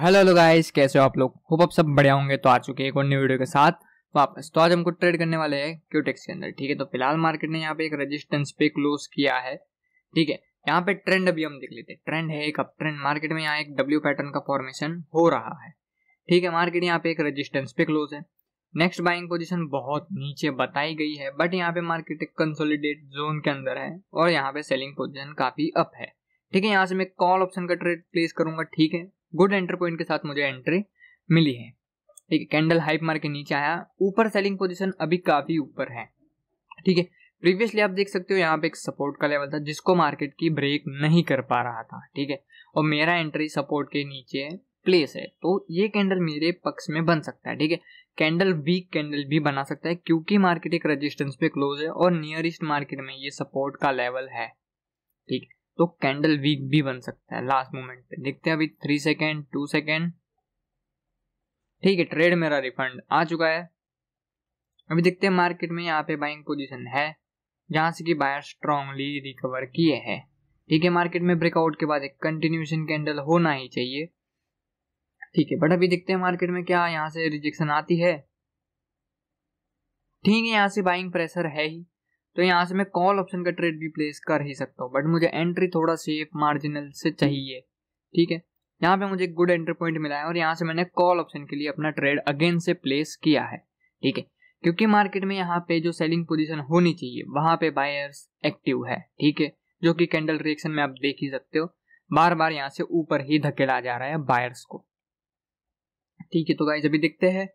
hello hello guys कैसे हो आप लोग होप आप सब बढ़िया होंगे तो आ चुके हैं एक और न्यू वीडियो के साथ वापस तो आज हमको ट्रेड करने वाले हैं क्यूटेक्स के अंदर ठीक है तो फिलहाल मार्केट ने यहाँ पे एक रेजिस्टेंस पे क्लोज किया है ठीक है यहाँ पे ट्रेंड अभी हम देख लेते हैं ट्रेंड है एक अप ट्रेंड मार्केट में यहाँ एक डब्ल्यू पैटर्न का फॉर्मेशन हो रहा है ठीक है मार्केट यहाँ पे एक रजिस्टेंस पे क्लोज है नेक्स्ट बाइंग पोजिशन बहुत नीचे बताई गई है बट यहाँ पे मार्केट एक कंसोलिडेट जोन के अंदर है और यहाँ पे सेलिंग पोजिशन काफी अप है ठीक है यहाँ से मैं कॉल ऑप्शन का ट्रेड प्लेस करूंगा ठीक है गुड एंट्री पॉइंट के साथ मुझे एंट्री मिली है ठीक है कैंडल हाइप मार के नीचे आया ऊपर सेलिंग पोजिशन अभी काफ़ी ऊपर है ठीक है प्रीवियसली आप देख सकते हो यहाँ पे एक सपोर्ट का लेवल था जिसको मार्केट की ब्रेक नहीं कर पा रहा था ठीक है और मेरा एंट्री सपोर्ट के नीचे प्लेस है तो ये कैंडल मेरे पक्ष में बन सकता है ठीक है कैंडल वीक कैंडल भी बना सकता है क्योंकि मार्केट एक रेजिस्टेंस पे क्लोज है और नियरेस्ट मार्केट में ये सपोर्ट का लेवल है ठीक है तो कैंडल वीक भी बन सकता है लास्ट मोमेंट पे देखते हैं अभी थ्री सेकेंड टू सेकेंड ठीक है ट्रेड मेरा रिफंड आ चुका है अभी देखते हैं मार्केट में यहाँ पे बाइंग पोजीशन है जहां से कि बायर स्ट्रांगली रिकवर किए हैं ठीक है मार्केट में ब्रेकआउट के बाद एक कंटिन्यूशन कैंडल होना ही चाहिए ठीक है बट अभी देखते हैं मार्केट में क्या यहाँ से रिजेक्शन आती है ठीक है यहाँ से बाइंग प्रेशर है ही तो यहाँ से मैं कॉल ऑप्शन का ट्रेड भी प्लेस कर ही सकता हूँ बट मुझे एंट्री थोड़ा सेफ मार्जिनल से चाहिए ठीक है यहाँ पे मुझे गुड एंट्री पॉइंट मिला है और यहाँ से मैंने कॉल ऑप्शन के लिए अपना ट्रेड अगेन से प्लेस किया है ठीक है क्योंकि मार्केट में यहाँ पे जो सेलिंग पोजिशन होनी चाहिए वहां पे बायर्स एक्टिव है ठीक है जो कि कैंडल रिएक्शन में आप देख ही सकते हो बार बार यहाँ से ऊपर ही धकेला जा रहा है बायर्स को ठीक है तो गाइज अभी देखते हैं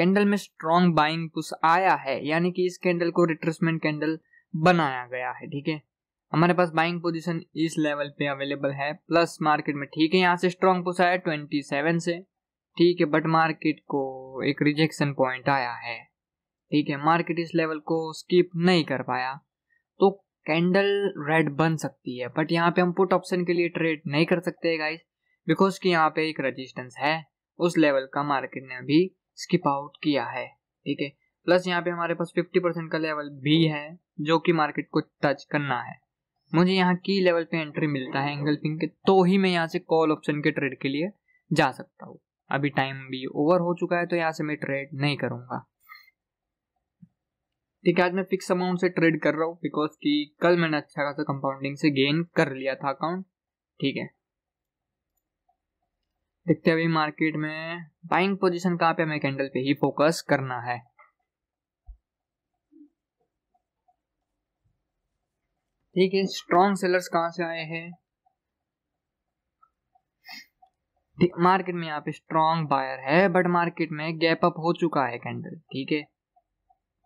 कैंडल में स्ट्रॉन्ग बाइंग पुश आया है यानी कि इस कैंडल को रिट्रेसमेंट कैंडल बनाया गया है ठीक है हमारे पास बाइंग पोजीशन इस लेवल पे अवेलेबल है प्लस मार्केट में ठीक है यहाँ से स्ट्रॉन्ग पुश आया ट्वेंटी सेवन से ठीक है बट मार्केट को एक रिजेक्शन पॉइंट आया है ठीक है मार्केट इस लेवल को स्किप नहीं कर पाया तो कैंडल रेड बन सकती है बट यहाँ पे हम पुट ऑप्शन के लिए ट्रेड नहीं कर सकते गाइस बिकॉज कि यहाँ पे एक रजिस्टेंस है उस लेवल का मार्केट ने अभी स्किप आउट किया है ठीक है प्लस यहाँ पे हमारे पास फिफ्टी परसेंट का लेवल भी है जो कि मार्केट को टच करना है मुझे यहाँ की लेवल पे एंट्री मिलता है एंगल पिंग के तो ही मैं यहाँ से कॉल ऑप्शन के ट्रेड के लिए जा सकता हूँ अभी टाइम भी ओवर हो चुका है तो यहाँ से मैं ट्रेड नहीं करूँगा ठीक है आज मैं फिक्स अमाउंट से ट्रेड कर रहा हूँ बिकॉज कि कल मैंने अच्छा खासा कंपाउंडिंग से गेन कर लिया था अकाउंट ठीक है देखते हैं अभी मार्केट में बाइंग पोजीशन कहाँ पे हमें कैंडल पे ही फोकस करना है ठीक है स्ट्रॉन्ग सेलर्स कहाँ से आए हैं मार्केट में यहाँ पे स्ट्रॉन्ग बायर है बट मार्केट में गैप अप हो चुका है कैंडल ठीक है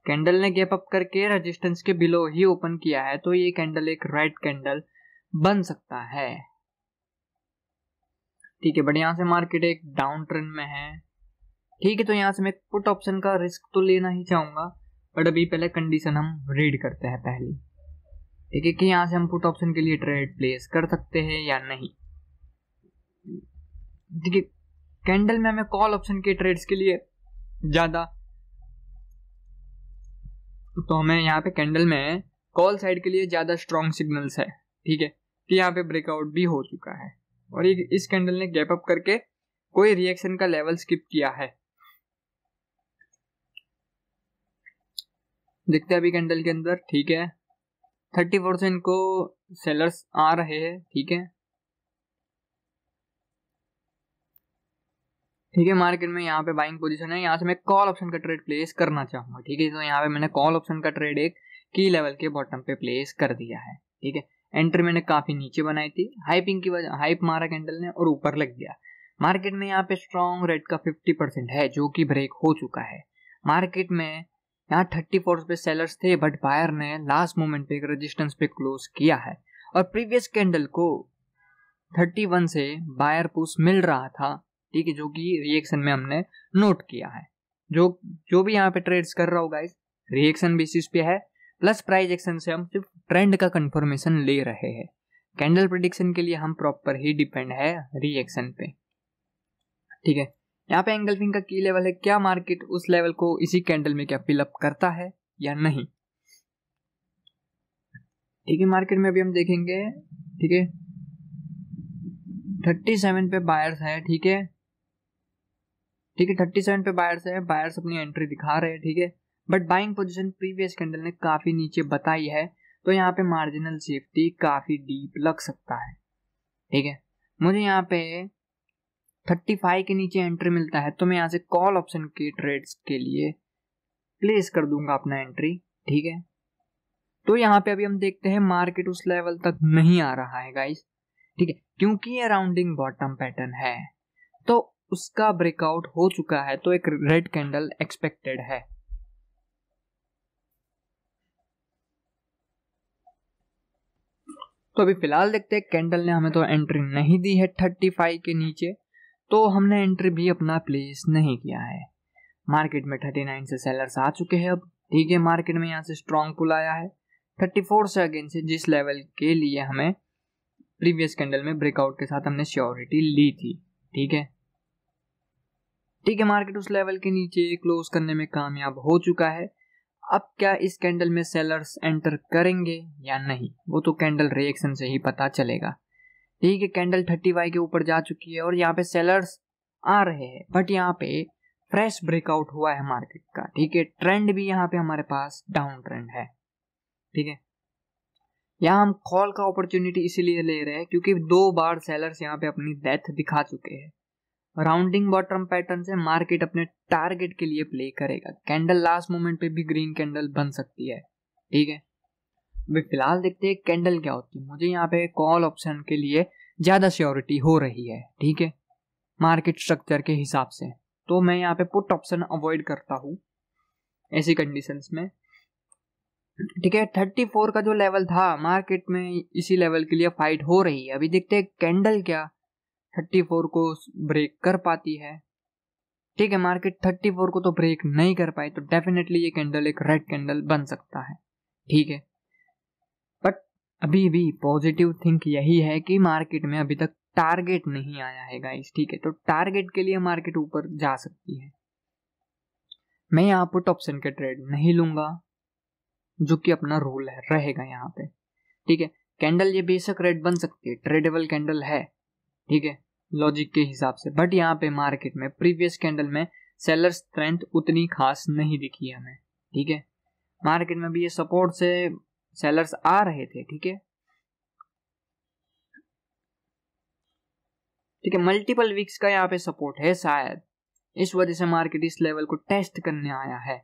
कैंडल ने गैप अप करके रेजिस्टेंस के बिलो ही ओपन किया है तो ये कैंडल एक रेड कैंडल बन सकता है ठीक है बट यहाँ से मार्केट एक डाउन ट्रेंड में है ठीक है तो यहाँ से मैं पुट ऑप्शन का रिस्क तो लेना ही चाहूँगा बट अभी पहले कंडीशन हम रीड करते हैं पहली ठीक है कि यहाँ से हम पुट ऑप्शन के लिए ट्रेड प्लेस कर सकते हैं या नहीं ठीक है कैंडल में हमें कॉल ऑप्शन के ट्रेड्स के लिए ज़्यादा तो हमें यहाँ पे कैंडल में कॉल साइड के लिए ज़्यादा स्ट्रॉन्ग सिग्नल्स है ठीक है कि यहाँ पे ब्रेकआउट भी हो चुका है और ये इस कैंडल ने गैप अप करके कोई रिएक्शन का लेवल स्किप किया है देखते हैं अभी कैंडल के अंदर ठीक है थर्टी परसेंट को सेलर्स आ रहे हैं ठीक है ठीक है मार्केट में यहाँ पे बाइंग पोजीशन है यहाँ से मैं कॉल ऑप्शन का ट्रेड प्लेस करना चाहूंगा ठीक है तो यहाँ पे मैंने कॉल ऑप्शन का ट्रेड एक की लेवल के बॉटम पे प्लेस कर दिया है ठीक है एंटर मैंने काफ़ी नीचे बनाई थी हाइपिंग की वजह हाइप मारा कैंडल ने और ऊपर लग गया मार्केट में यहाँ पे स्ट्रॉन्ग रेड का 50 परसेंट है जो कि ब्रेक हो चुका है मार्केट में यहाँ थर्टी फोर पे सेलर्स थे बट बायर ने लास्ट मोमेंट पे एक रजिस्टेंस पे क्लोज किया है और प्रीवियस कैंडल को 31 से बायर पुश मिल रहा था ठीक है जो कि रिएक्शन में हमने नोट किया है जो जो भी यहाँ पे ट्रेड्स कर रहा होगा इस रिएक्शन बेसिस पे है प्लस प्राइज एक्शन से हम सिर्फ ट्रेंड का कंफर्मेशन ले रहे हैं कैंडल प्रोडिक्शन के लिए हम प्रॉपर ही डिपेंड है रिएक्शन पे ठीक है यहाँ पे एंगल का की लेवल है क्या मार्केट उस लेवल को इसी कैंडल में क्या फिलअप करता है या नहीं ठीक है मार्केट में अभी हम देखेंगे ठीक है थर्टी सेवन पे बायर्स है ठीक है ठीक है थर्टी सेवन पे बायर्स है बायर्स अपनी एंट्री दिखा रहे हैं ठीक है but buying position previous candle ने काफ़ी नीचे बताई है तो यहाँ पे मार्जिनल सेफ्टी काफ़ी डीप लग सकता है ठीक है मुझे यहाँ पे 35 के नीचे एंट्री मिलता है तो मैं यहाँ से कॉल ऑप्शन के ट्रेड्स के लिए प्लेस कर दूंगा अपना एंट्री ठीक है तो यहाँ पे अभी हम देखते हैं मार्केट उस लेवल तक नहीं आ रहा है गाइस ठीक है क्योंकि ये राउंडिंग बॉटम पैटर्न है तो उसका ब्रेकआउट हो चुका है तो एक रेड कैंडल एक्सपेक्टेड है तो अभी फिलहाल देखते हैं कैंडल ने हमें तो एंट्री नहीं दी है थर्टी फाइव के नीचे तो हमने एंट्री भी अपना प्लेस नहीं किया है मार्केट में थर्टी नाइन से सेलर्स आ चुके हैं अब ठीक है मार्केट में यहाँ से स्ट्रॉन्ग पुल आया है थर्टी फोर से अगेन से जिस लेवल के लिए हमें प्रीवियस कैंडल में ब्रेकआउट के साथ हमने श्योरिटी ली थी ठीक है ठीक है मार्केट उस लेवल के नीचे क्लोज करने में कामयाब हो चुका है अब क्या इस कैंडल में सेलर्स एंटर करेंगे या नहीं वो तो कैंडल रिएक्शन से ही पता चलेगा ठीक है कैंडल थर्टी वाई के ऊपर जा चुकी है और यहाँ पे सेलर्स आ रहे हैं बट यहाँ पे फ्रेश ब्रेकआउट हुआ है मार्केट का ठीक है ट्रेंड भी यहाँ पे हमारे पास डाउन ट्रेंड है ठीक है यहाँ हम कॉल का अपॉर्चुनिटी इसीलिए ले रहे हैं क्योंकि दो बार सेलर्स यहाँ पे अपनी डेथ दिखा चुके हैं राउंडिंग बॉटम पैटर्न से मार्केट अपने टारगेट के लिए प्ले करेगा कैंडल लास्ट मोमेंट पे भी ग्रीन कैंडल बन सकती है ठीक है अभी फिलहाल देखते हैं कैंडल क्या होती है मुझे यहाँ पे कॉल ऑप्शन के लिए ज़्यादा श्योरिटी हो रही है ठीक है मार्केट स्ट्रक्चर के हिसाब से तो मैं यहाँ पे पुट ऑप्शन अवॉइड करता हूँ ऐसी कंडीशंस में ठीक है थर्टी फोर का जो लेवल था मार्केट में इसी लेवल के लिए फाइट हो रही है अभी देखते हैं कैंडल क्या थर्टी फोर को ब्रेक कर पाती है ठीक है मार्केट थर्टी फोर को तो ब्रेक नहीं कर पाई तो डेफिनेटली ये कैंडल एक रेड कैंडल बन सकता है ठीक है बट अभी भी पॉजिटिव थिंक यही है कि मार्केट में अभी तक टारगेट नहीं आया है गाइस ठीक है तो टारगेट के लिए मार्केट ऊपर जा सकती है मैं यहाँ पर ऑप्शन के ट्रेड नहीं लूंगा जो कि अपना रूल है रहेगा यहाँ पे ठीक है कैंडल ये बेशक रेड बन सकती है ट्रेडेबल कैंडल है ठीक है लॉजिक के हिसाब से बट यहाँ पे मार्केट में प्रीवियस कैंडल में सेलर स्ट्रेंथ उतनी खास नहीं दिखी हमें ठीक है मार्केट में भी ये सपोर्ट से सेलर्स आ रहे थे ठीक है ठीक है मल्टीपल वीक्स का यहाँ पे सपोर्ट है शायद इस वजह से मार्केट इस लेवल को टेस्ट करने आया है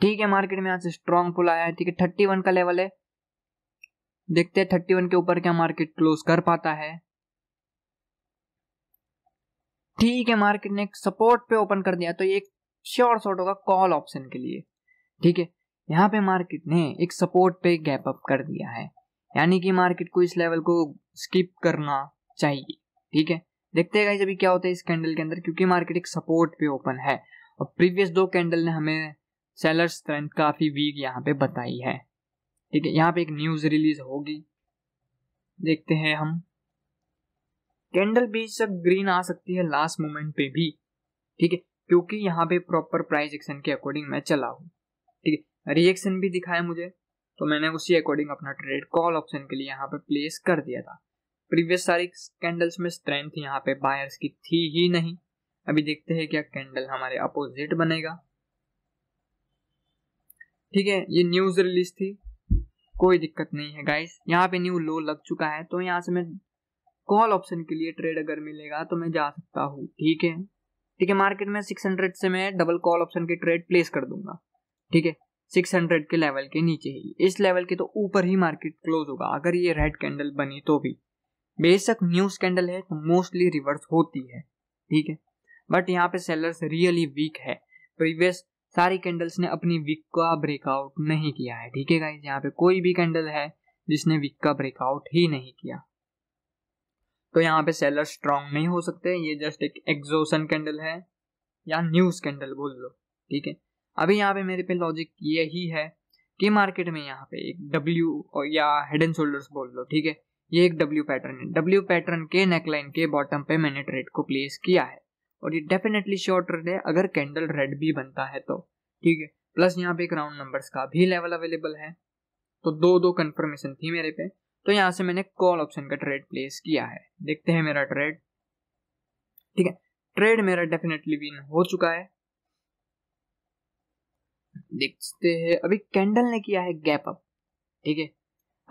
ठीक है मार्केट में यहाँ से स्ट्रॉन्ग पुल आया है ठीक है थर्टी वन का लेवल है देखते हैं थर्टी वन के ऊपर क्या मार्केट क्लोज कर पाता है ठीक है मार्केट ने सपोर्ट पे ओपन कर दिया तो ये एक श्योर शॉर्ट होगा कॉल ऑप्शन के लिए ठीक है यहाँ पे मार्केट ने एक सपोर्ट पे गैप अप कर दिया है यानी कि मार्केट को इस लेवल को स्किप करना चाहिए ठीक है देखते हैं अभी क्या होता है इस कैंडल के अंदर क्योंकि मार्केट एक सपोर्ट पे ओपन है और प्रीवियस दो कैंडल ने हमें सेलर स्ट्रेंथ काफी वीक यहाँ पे बताई है ठीक है यहाँ पे एक न्यूज़ रिलीज होगी देखते हैं हम कैंडल बीच सब ग्रीन आ सकती है लास्ट मोमेंट पे भी ठीक है क्योंकि यहाँ पे प्रॉपर प्राइस एक्शन के अकॉर्डिंग मैं चला हूँ ठीक है रिएक्शन भी दिखाया मुझे तो मैंने उसी अकॉर्डिंग अपना ट्रेड कॉल ऑप्शन के लिए यहाँ पे प्लेस कर दिया था प्रीवियस सारी कैंडल्स में स्ट्रेंथ यहाँ पे बायर्स की थी ही नहीं अभी देखते हैं क्या कैंडल हमारे अपोजिट बनेगा ठीक है ये न्यूज रिलीज थी कोई दिक्कत नहीं है गाइस यहाँ पे न्यू लो लग चुका है तो यहाँ से मैं कॉल ऑप्शन के लिए ट्रेड अगर मिलेगा तो मैं जा सकता हूँ ठीक है ठीक है मार्केट में 600 से मैं डबल कॉल ऑप्शन के ट्रेड प्लेस कर दूंगा ठीक है 600 के लेवल के नीचे ही इस लेवल के तो ऊपर ही मार्केट क्लोज होगा अगर ये रेड कैंडल बनी तो भी बेशक न्यू स्कैंडल है तो मोस्टली रिवर्स होती है ठीक है बट यहाँ पे सेलर्स रियली वीक है प्रीवियस सारी कैंडल्स ने अपनी विक का ब्रेकआउट नहीं किया है ठीक है गाइज यहाँ पे कोई भी कैंडल है जिसने विक का ब्रेकआउट ही नहीं किया तो यहाँ पे सेलर स्ट्रांग नहीं हो सकते ये जस्ट एक एग्जोसन कैंडल है या न्यूज कैंडल बोल लो ठीक है अभी यहाँ पे मेरे पे लॉजिक यही है कि मार्केट में यहाँ पे एक डब्ल्यू या हेड एंड शोल्डर्स बोल लो ठीक है ये एक डब्ल्यू पैटर्न है डब्ल्यू पैटर्न के नेकलाइन के बॉटम पे मैंने ट्रेड को प्लेस किया है और ये डेफिनेटली शॉर्टर है अगर कैंडल रेड भी बनता है तो ठीक है प्लस यहाँ पे एक राउंड नंबर्स का भी लेवल अवेलेबल है तो दो दो कंफर्मेशन थी मेरे पे तो यहाँ से मैंने कॉल ऑप्शन का ट्रेड प्लेस किया है देखते हैं मेरा ट्रेड ठीक है ट्रेड मेरा डेफिनेटली विन हो चुका है देखते हैं अभी कैंडल ने किया है गैप अप ठीक है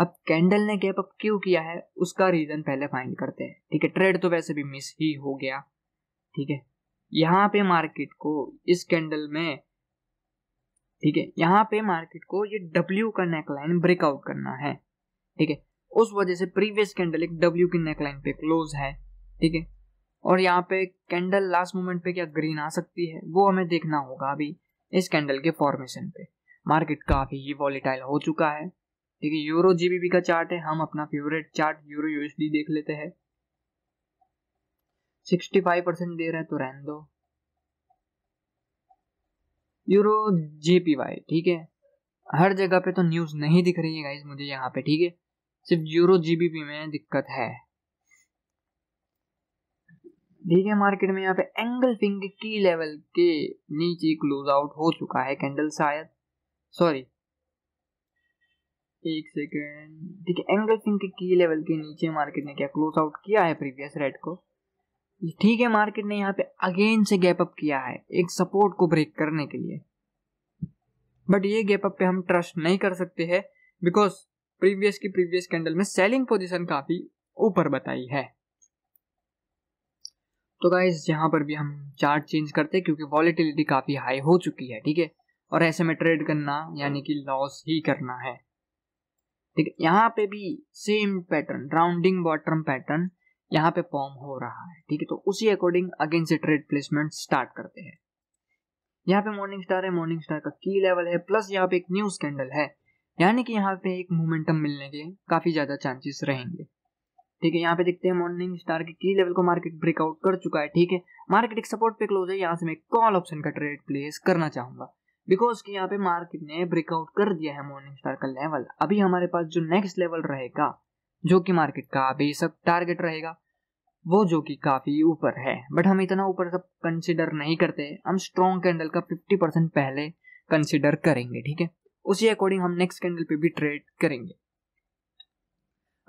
अब कैंडल ने गैप अप क्यों किया है उसका रीजन पहले फाइंड करते हैं ठीक है ट्रेड तो वैसे भी मिस ही हो गया ठीक है यहाँ पे मार्केट को इस कैंडल में ठीक है यहाँ पे मार्केट को ये डब्ल्यू का नेकलाइन ब्रेकआउट करना है ठीक है उस वजह से प्रीवियस कैंडल एक डब्ल्यू की नेकलाइन पे क्लोज है ठीक है और यहाँ पे कैंडल लास्ट मोमेंट पे क्या ग्रीन आ सकती है वो हमें देखना होगा अभी इस कैंडल के फॉर्मेशन पे मार्केट काफी ही वॉलीटाइल हो चुका है ठीक है यूरो जीबीबी का चार्ट है हम अपना फेवरेट चार्ट यूरो यूएसडी देख लेते हैं सिक्सटी फाइव परसेंट दे रहा है तो रहन दो यूरो जेपीवाई ठीक है हर जगह पे तो न्यूज़ नहीं दिख रही है गाइज मुझे यहाँ पे ठीक है सिर्फ यूरो जीबीपी में दिक्कत है ठीक है मार्केट में यहाँ पे एंगल फिंग की लेवल के नीचे क्लोज आउट हो चुका है कैंडल शायद सॉरी एक सेकेंड ठीक है एंगल फिंग की लेवल के नीचे मार्केट ने क्या क्लोज आउट किया है प्रीवियस रेड को ठीक है मार्केट ने यहाँ पे अगेन से गैप अप किया है एक सपोर्ट को ब्रेक करने के लिए बट ये गैप अप पे हम ट्रस्ट नहीं कर सकते हैं बिकॉज प्रीवियस की प्रीवियस कैंडल में सेलिंग पोजीशन काफी ऊपर बताई है तो गाइज यहाँ पर भी हम चार्ट चेंज करते हैं क्योंकि वॉलिटिलिटी काफी हाई हो चुकी है ठीक है और ऐसे में ट्रेड करना यानी कि लॉस ही करना है ठीक है यहाँ पे भी same pattern rounding bottom pattern यहाँ पे फॉर्म हो रहा है ठीक है तो उसी अकॉर्डिंग अगेन से ट्रेड प्लेसमेंट स्टार्ट करते हैं यहाँ पे मॉर्निंग स्टार है मॉर्निंग स्टार का की लेवल है प्लस यहाँ पे एक न्यू स्कैंडल है यानी कि यहाँ पे एक मोमेंटम मिलने के काफी ज्यादा चांसेस रहेंगे ठीक है यहाँ पे देखते हैं मॉर्निंग स्टार के की लेवल को मार्केट ब्रेकआउट कर चुका है ठीक है मार्केट एक सपोर्ट पे क्लोज है यहाँ से मैं कॉल ऑप्शन का ट्रेड प्लेस करना चाहूंगा बिकॉज कि यहाँ पे मार्केट ने ब्रेकआउट कर दिया है मॉर्निंग स्टार का लेवल अभी हमारे पास जो नेक्स्ट लेवल रहेगा जो कि मार्केट का बेसक टारगेट रहेगा वो जो कि काफ़ी ऊपर है बट हम इतना ऊपर सब कंसिडर नहीं करते हम स्ट्रॉन्ग कैंडल का फिफ्टी परसेंट पहले कंसिडर करेंगे ठीक है उसी अकॉर्डिंग हम नेक्स्ट कैंडल पे भी ट्रेड करेंगे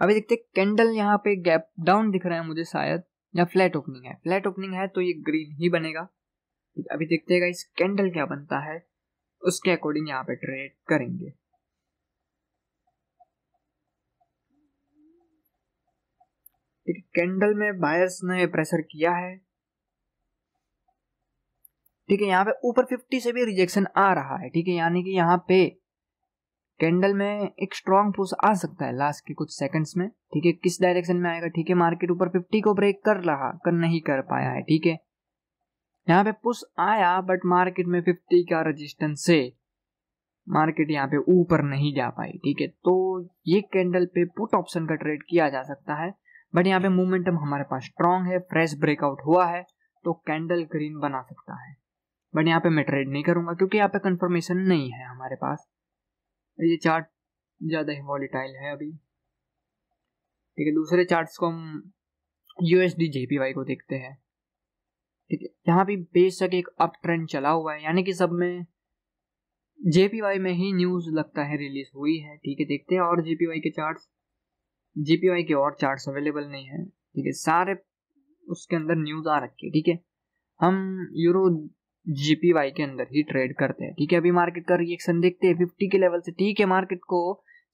अभी देखते कैंडल यहाँ पे गैप डाउन दिख रहा है मुझे शायद या फ्लैट ओपनिंग है फ्लैट ओपनिंग है तो ये ग्रीन ही बनेगा अभी देखते हैं इस कैंडल क्या बनता है उसके अकॉर्डिंग यहाँ पे ट्रेड करेंगे ठीक कैंडल में बायर्स ने प्रेशर किया है ठीक है यहाँ पे ऊपर 50 से भी रिजेक्शन आ रहा है ठीक है यानी कि यहाँ पे कैंडल में एक स्ट्रॉन्ग पुश आ सकता है लास्ट के कुछ सेकंड्स में ठीक है किस डायरेक्शन में आएगा ठीक है मार्केट ऊपर 50 को ब्रेक कर रहा कर नहीं कर पाया है ठीक है यहाँ पे पुश आया बट मार्केट में 50 का रजिस्टेंस से मार्केट यहाँ पे ऊपर नहीं जा पाई ठीक है तो ये कैंडल पे पुट ऑप्शन का ट्रेड किया जा सकता है बट यहाँ पे मोमेंटम हमारे पास स्ट्रांग है फ्रेश ब्रेकआउट हुआ है तो कैंडल ग्रीन बना सकता है बट यहाँ पे मैं ट्रेड नहीं करूंगा क्योंकि यहाँ पे कंफर्मेशन नहीं है हमारे पास ये चार्ट ज़्यादा ही वॉलीटाइल है अभी ठीक है दूसरे चार्ट को हम यूएसडी जेपीवाई को देखते हैं ठीक है यहाँ भी बेशक एक अप ट्रेंड चला हुआ है यानी कि सब में जेपीवाई में ही न्यूज़ लगता है रिलीज हुई है ठीक है देखते हैं और जेपीवाई के चार्ट्स जीपीवाई के और चार्ट्स अवेलेबल नहीं है ठीक है सारे उसके अंदर न्यूज़ आ रखी है ठीक है हम यूरो जीपीवाई के अंदर ही ट्रेड करते हैं ठीक है अभी मार्केट का रिएक्शन देखते हैं फिफ्टी के लेवल से ठीक है मार्केट को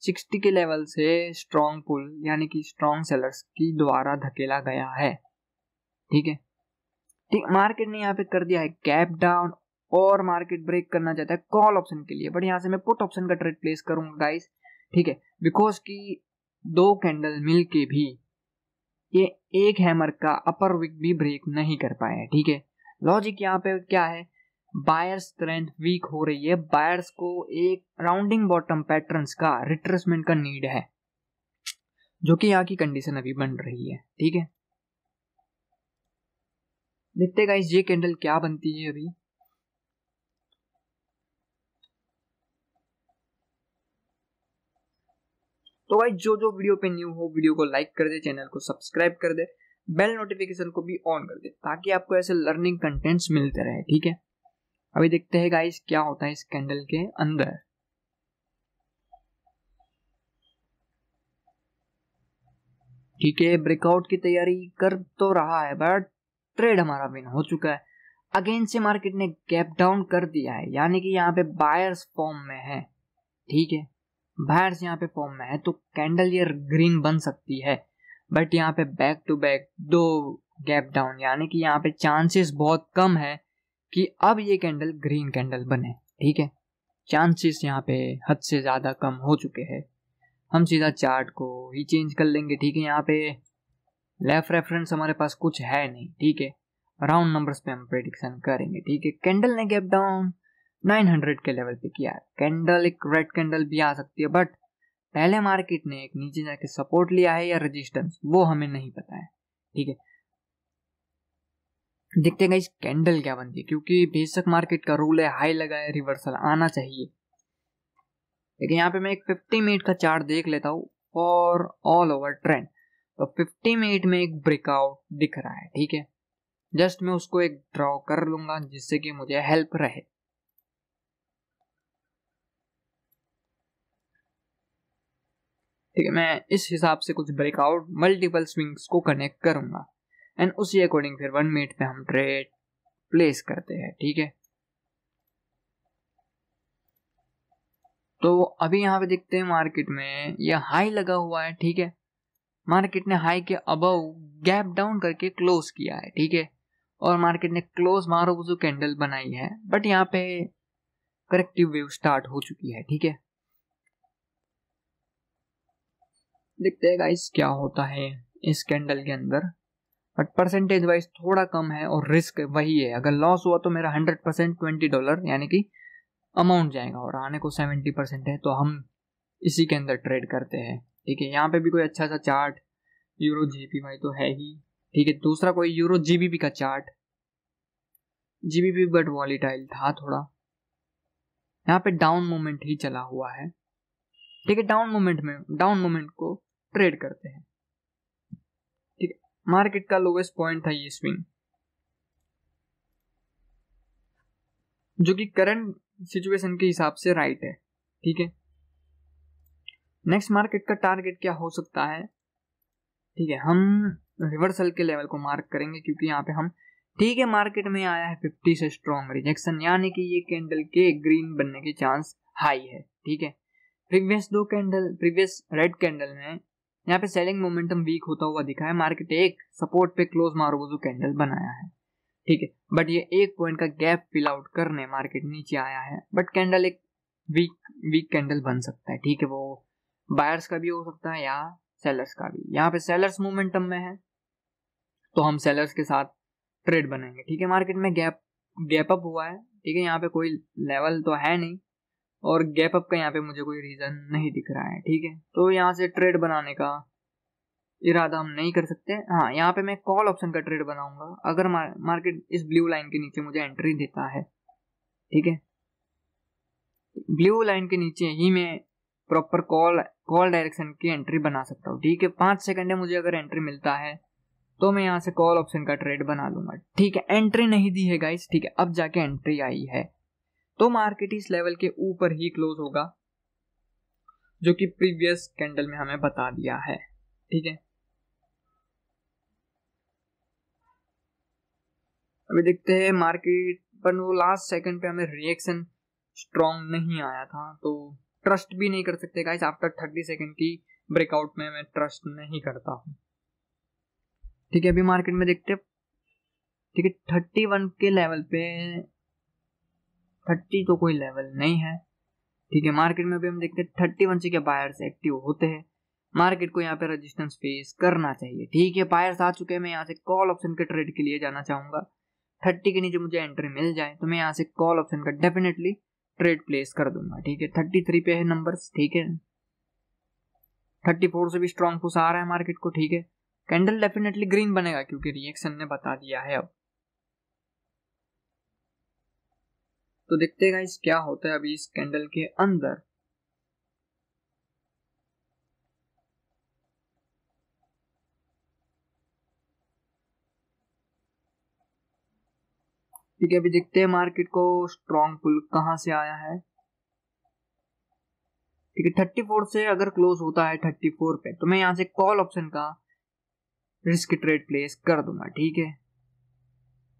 सिक्सटी के लेवल से स्ट्रॉन्ग पुल यानी कि स्ट्रॉन्ग सेलर्स की द्वारा धकेला गया है ठीक है ठीक मार्केट ने यहाँ पे कर दिया है कैप डाउन और मार्केट ब्रेक करना चाहता है कॉल ऑप्शन के लिए बट यहाँ से मैं पुट ऑप्शन का ट्रेड प्लेस करूंगा गाइस ठीक है बिकॉज की दो कैंडल मिल के भी ये एक हैमर का अपर विक भी ब्रेक नहीं कर पाया ठीक है लॉजिक यहाँ पे क्या है बायर स्ट्रेंथ वीक हो रही है बायर्स को एक राउंडिंग बॉटम पैटर्न्स का रिट्रेसमेंट का नीड है जो कि यहाँ की कंडीशन अभी बन रही है ठीक है देखते गाइस ये कैंडल क्या बनती है अभी तो भाई जो जो वीडियो पे न्यू हो वीडियो को लाइक कर दे चैनल को सब्सक्राइब कर दे बेल नोटिफिकेशन को भी ऑन कर दे ताकि आपको ऐसे लर्निंग कंटेंट्स मिलते रहे ठीक है अभी देखते हैं गाइस क्या होता है इस कैंडल के अंदर ठीक है ब्रेकआउट की तैयारी कर तो रहा है बट ट्रेड हमारा विन हो चुका है अगेन से मार्केट ने गैप डाउन कर दिया है यानी कि यहाँ पे बायर्स फॉर्म में है ठीक है बायर्स यहाँ पे फॉर्म में है तो कैंडल ये ग्रीन बन सकती है बट यहाँ पे बैक टू बैक दो गैप डाउन यानी कि यहाँ पे चांसेस बहुत कम है कि अब ये कैंडल ग्रीन कैंडल बने ठीक है चांसेस यहाँ पे हद से ज़्यादा कम हो चुके हैं हम सीधा चार्ट को ही चेंज कर लेंगे ठीक है यहाँ पे लेफ्ट रेफरेंस हमारे पास कुछ है नहीं ठीक है राउंड नंबर्स पे हम प्रेडिक्शन करेंगे ठीक है कैंडल ने गैप डाउन 900 के लेवल पे किया है कैंडल एक रेड कैंडल भी आ सकती है बट पहले मार्केट ने एक नीचे जाके सपोर्ट लिया है या रेजिस्टेंस वो हमें नहीं पता है ठीक है देखते हैं इस कैंडल क्या बनती है क्योंकि बेशक मार्केट का रूल है हाई लगा है रिवर्सल आना चाहिए लेकिन यहाँ पे मैं एक 50 मिनट का चार्ट देख लेता हूँ फॉर ऑल ओवर ट्रेंड तो 50 मिनट में एक ब्रेकआउट दिख रहा है ठीक है जस्ट मैं उसको एक ड्रॉ कर लूंगा जिससे कि मुझे हेल्प रहे ठीक है मैं इस हिसाब से कुछ ब्रेकआउट मल्टीपल स्विंग्स को कनेक्ट करूंगा एंड उसी अकॉर्डिंग फिर वन मिनट पे हम ट्रेड प्लेस करते हैं ठीक है तो अभी यहाँ पे देखते हैं मार्केट में यह हाई लगा हुआ है ठीक है मार्केट ने हाई के अब गैप डाउन करके क्लोज किया है ठीक है और मार्केट ने क्लोज मारो बुजू कैंडल बनाई है बट यहाँ पे करेक्टिव वेव स्टार्ट हो चुकी है ठीक है देखते हैं गाइस क्या होता है इस कैंडल के अंदर बट परसेंटेज वाइज थोड़ा कम है और रिस्क वही है अगर लॉस हुआ तो मेरा हंड्रेड परसेंट ट्वेंटी डॉलर यानी कि अमाउंट जाएगा और आने को सेवेंटी परसेंट है तो हम इसी के अंदर ट्रेड करते हैं ठीक है यहाँ पे भी कोई अच्छा सा चार्ट यूरो जीबीवाई तो है ही ठीक है दूसरा कोई यूरो जीबीबी का चार्ट जीबीबी बट वॉलीटाइल था थोड़ा यहाँ पे डाउन मोमेंट ही चला हुआ है ठीक है डाउन मोमेंट में डाउन मोमेंट को ट्रेड करते हैं ठीक है मार्केट का लोवेस्ट पॉइंट था ये स्विंग जो कि करंट सिचुएशन के हिसाब से राइट है ठीक है नेक्स्ट मार्केट का टारगेट क्या हो सकता है ठीक है हम रिवर्सल के लेवल को मार्क करेंगे क्योंकि यहाँ पे हम ठीक है मार्केट में आया है 50 से स्ट्रॉन्ग रिजेक्शन यानी कि ये कैंडल के ग्रीन बनने के चांस हाई है ठीक है प्रीवियस दो कैंडल प्रीवियस रेड कैंडल में यहाँ पे सेलिंग मोमेंटम वीक होता हुआ दिखा है मार्केट एक सपोर्ट पे क्लोज जो कैंडल बनाया है ठीक है बट ये एक पॉइंट का गैप फिल आउट करने मार्केट नीचे आया है बट कैंडल एक वीक वीक कैंडल बन सकता है ठीक है वो बायर्स का भी हो सकता है या सेलर्स का भी यहाँ पे सेलर्स मोमेंटम में है तो हम सेलर्स के साथ ट्रेड बनाएंगे ठीक है मार्केट में गैप गैप अप हुआ है ठीक है यहाँ पे कोई लेवल तो है नहीं और गैप अप का यहाँ पे मुझे कोई रीज़न नहीं दिख रहा है ठीक है तो यहाँ से ट्रेड बनाने का इरादा हम नहीं कर सकते हाँ यहाँ पे मैं कॉल ऑप्शन का ट्रेड बनाऊंगा अगर मार्केट इस ब्लू लाइन के नीचे मुझे एंट्री देता है ठीक है ब्लू लाइन के नीचे ही मैं प्रॉपर कॉल कॉल डायरेक्शन की एंट्री बना सकता हूँ ठीक है पांच सेकंड में मुझे अगर एंट्री मिलता है तो मैं यहाँ से कॉल ऑप्शन का ट्रेड बना लूंगा ठीक है एंट्री नहीं दी है गाइस ठीक है अब जाके एंट्री आई है तो मार्केट इस लेवल के ऊपर ही क्लोज होगा जो कि प्रीवियस कैंडल में हमें बता दिया है ठीक है अभी देखते हैं मार्केट पर वो लास्ट सेकंड पे हमें रिएक्शन स्ट्रॉन्ग नहीं आया था तो ट्रस्ट भी नहीं कर सकते गाइस आफ्टर थर्टी सेकेंड की ब्रेकआउट में मैं ट्रस्ट नहीं करता हूँ ठीक है अभी मार्केट में देखते ठीक है थर्टी वन के लेवल पे थर्टी तो कोई लेवल नहीं है ठीक है मार्केट में भी हम देखते हैं थर्टी वन से क्या बायर्स एक्टिव होते हैं मार्केट को यहाँ पे रेजिस्टेंस फेस करना चाहिए ठीक है बायर्स आ चुके हैं मैं यहाँ से कॉल ऑप्शन के ट्रेड के लिए जाना चाहूंगा थर्टी के नीचे मुझे एंट्री मिल जाए तो मैं यहाँ से कॉल ऑप्शन का डेफिनेटली ट्रेड प्लेस कर दूंगा ठीक है थर्टी थ्री पे है नंबर ठीक है थर्टी फोर से भी स्ट्रॉन्ग पुश आ रहा है मार्केट को ठीक है कैंडल डेफिनेटली ग्रीन बनेगा क्योंकि रिएक्शन ने बता दिया है अब तो देखते हैं गाइस क्या होता है अभी इस कैंडल के अंदर ठीक है अभी देखते हैं मार्केट को स्ट्रॉन्ग पुल कहां से आया है ठीक है थर्टी फोर से अगर क्लोज होता है थर्टी फोर पे तो मैं यहां से कॉल ऑप्शन का रिस्क ट्रेड प्लेस कर दूंगा ठीक है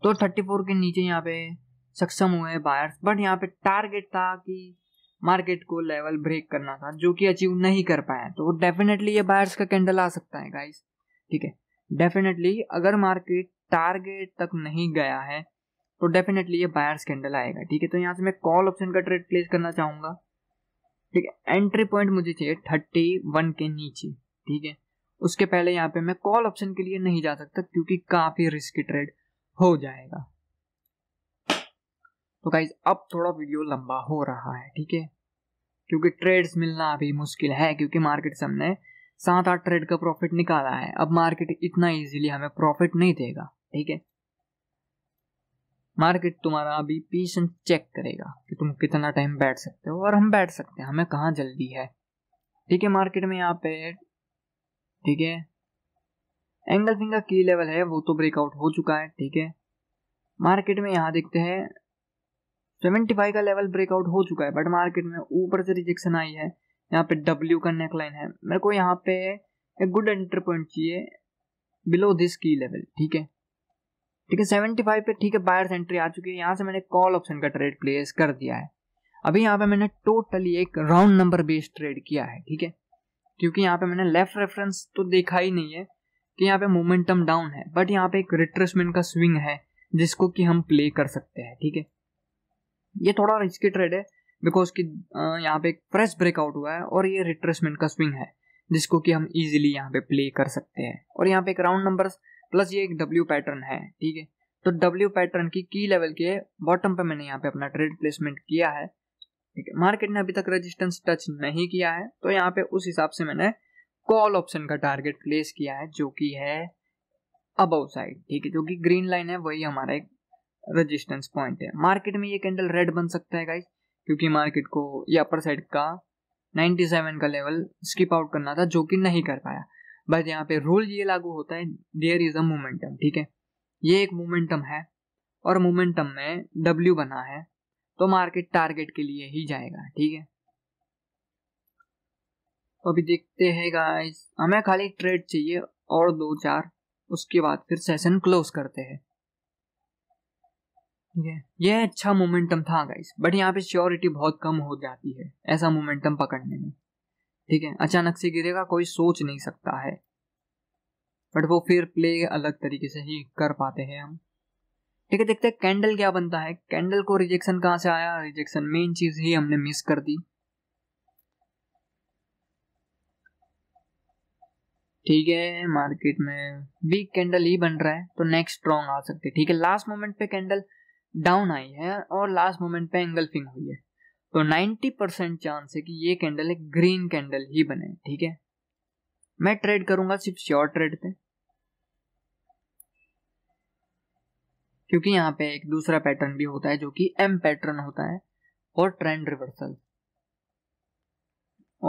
तो थर्टी फोर के नीचे यहां पे सक्षम हुए बायर्स बट यहाँ पे टारगेट था कि मार्केट को लेवल ब्रेक करना था जो कि अचीव नहीं कर पाए तो डेफिनेटली ये बायर्स का कैंडल आ सकता है गाइस ठीक है डेफिनेटली अगर मार्केट टारगेट तक नहीं गया है तो डेफिनेटली ये बायर्स कैंडल आएगा ठीक है तो यहाँ से मैं कॉल ऑप्शन का ट्रेड प्लेस करना चाहूंगा ठीक है एंट्री पॉइंट मुझे चाहिए थर्टी वन के नीचे ठीक है उसके पहले यहाँ पे मैं कॉल ऑप्शन के लिए नहीं जा सकता क्योंकि काफ़ी रिस्की ट्रेड हो जाएगा तो गाइज अब थोड़ा वीडियो लंबा हो रहा है ठीक है क्योंकि ट्रेड्स मिलना अभी मुश्किल है क्योंकि मार्केट से हमने सात आठ ट्रेड का प्रॉफिट निकाला है अब मार्केट इतना इजीली हमें प्रॉफिट नहीं देगा ठीक है मार्केट तुम्हारा अभी पेशेंस चेक करेगा कि तुम कितना टाइम बैठ सकते हो और हम बैठ सकते हैं हमें कहाँ जल्दी है ठीक है मार्केट में यहाँ पे ठीक है एंगल फिंगर की लेवल है वो तो ब्रेकआउट हो चुका है ठीक है मार्केट में यहाँ देखते हैं सेवेंटी फाइव का लेवल ब्रेकआउट हो चुका है बट मार्केट में ऊपर से रिजेक्शन आई है यहाँ पे डब्ल्यू का नेकलाइन है मेरे को यहाँ पे एक गुड एंट्री पॉइंट चाहिए बिलो दिस की लेवल ठीक है ठीक है सेवेंटी फाइव पे ठीक है बायर्स एंट्री आ चुकी है यहाँ से मैंने कॉल ऑप्शन का ट्रेड प्लेस कर दिया है अभी यहाँ पे मैंने टोटली एक राउंड नंबर बेस्ड ट्रेड किया है ठीक है क्योंकि यहाँ पे मैंने लेफ्ट रेफरेंस तो देखा ही नहीं है कि यहाँ पे मोमेंटम डाउन है बट यहाँ पे एक रिट्रेसमेंट का स्विंग है जिसको कि हम प्ले कर सकते हैं ठीक है ये थोड़ा रिस्की ट्रेड है बिकॉज कि यहाँ पे एक प्रेस ब्रेकआउट हुआ है और ये रिट्रेसमेंट का स्विंग है जिसको कि हम इजीली यहाँ पे प्ले कर सकते हैं और यहाँ पे एक राउंड नंबर प्लस ये एक डब्ल्यू पैटर्न है ठीक है तो डब्ल्यू पैटर्न की की लेवल के बॉटम पे मैंने यहाँ पे अपना ट्रेड प्लेसमेंट किया है ठीक है मार्केट ने अभी तक रेजिस्टेंस टच नहीं किया है तो यहाँ पे उस हिसाब से मैंने कॉल ऑप्शन का टारगेट प्लेस किया है जो कि है अबव साइड ठीक है जो कि ग्रीन लाइन है वही हमारा एक रेजिस्टेंस पॉइंट है मार्केट में ये कैंडल रेड बन सकता है गाइज क्योंकि मार्केट को ये अपर साइड का 97 का लेवल स्किप आउट करना था जो कि नहीं कर पाया बस यहाँ पे रूल ये लागू होता है देयर इज अ मोमेंटम ठीक है ये एक मोमेंटम है और मोमेंटम में डब्ल्यू बना है तो मार्केट टारगेट के लिए ही जाएगा ठीक है तो अभी देखते हैं गाइस हमें खाली ट्रेड चाहिए और दो चार उसके बाद फिर सेशन क्लोज करते हैं ठीक है यह अच्छा मोमेंटम था गाइस बट यहाँ पे श्योरिटी बहुत कम हो जाती है ऐसा मोमेंटम पकड़ने में ठीक है अचानक से गिरेगा कोई सोच नहीं सकता है बट वो फिर प्ले अलग तरीके से ही कर पाते हैं हम ठीक है देखते हैं कैंडल क्या बनता है कैंडल को रिजेक्शन कहाँ से आया रिजेक्शन मेन चीज ही हमने मिस कर दी ठीक है मार्केट में वीक कैंडल ही बन रहा है तो नेक्स्ट स्ट्रॉन्ग आ सकते ठीक है लास्ट मोमेंट पे कैंडल डाउन आई है और लास्ट मोमेंट पे एंगल्फिंग हुई है तो 90 परसेंट चांस है कि ये कैंडल एक ग्रीन कैंडल ही बने ठीक है मैं ट्रेड करूंगा सिर्फ श्योर ट्रेड पे क्योंकि यहाँ पे एक दूसरा पैटर्न भी होता है जो कि एम पैटर्न होता है और ट्रेंड रिवर्सल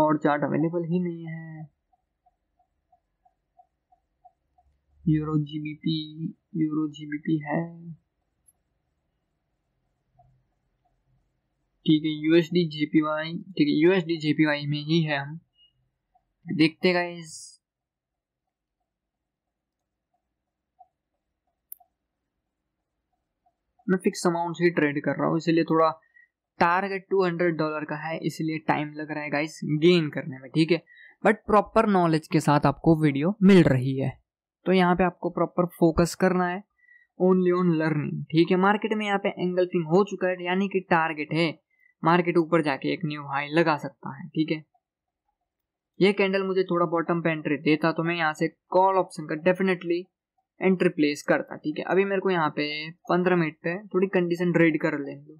और चार्ट अवेलेबल ही नहीं है यूरो जीबीपी यूरो जीबीपी है ठीक है U S D J P Y ठीक है U S D J P Y में ही है हम देखते गाइस मैं फिक्स अमाउंट से ही ट्रेड कर रहा हूँ इसलिए थोड़ा टारगेट 200 डॉलर का है इसलिए टाइम लग रहा है गाइस गेन करने में ठीक है बट प्रॉपर नॉलेज के साथ आपको वीडियो मिल रही है तो यहाँ पे आपको प्रॉपर फोकस करना है ओनली ऑन लर्निंग ठीक है मार्केट में यहाँ पे एंगल फिंग हो चुका है यानी कि टारगेट है मार्केट ऊपर जाके एक न्यू हाई लगा सकता है ठीक है ये कैंडल मुझे थोड़ा बॉटम पे एंट्री देता तो मैं यहाँ से कॉल ऑप्शन का डेफिनेटली एंट्री प्लेस करता ठीक है अभी मेरे को यहाँ पे पंद्रह मिनट पे थोड़ी कंडीशन रेड कर लेंगे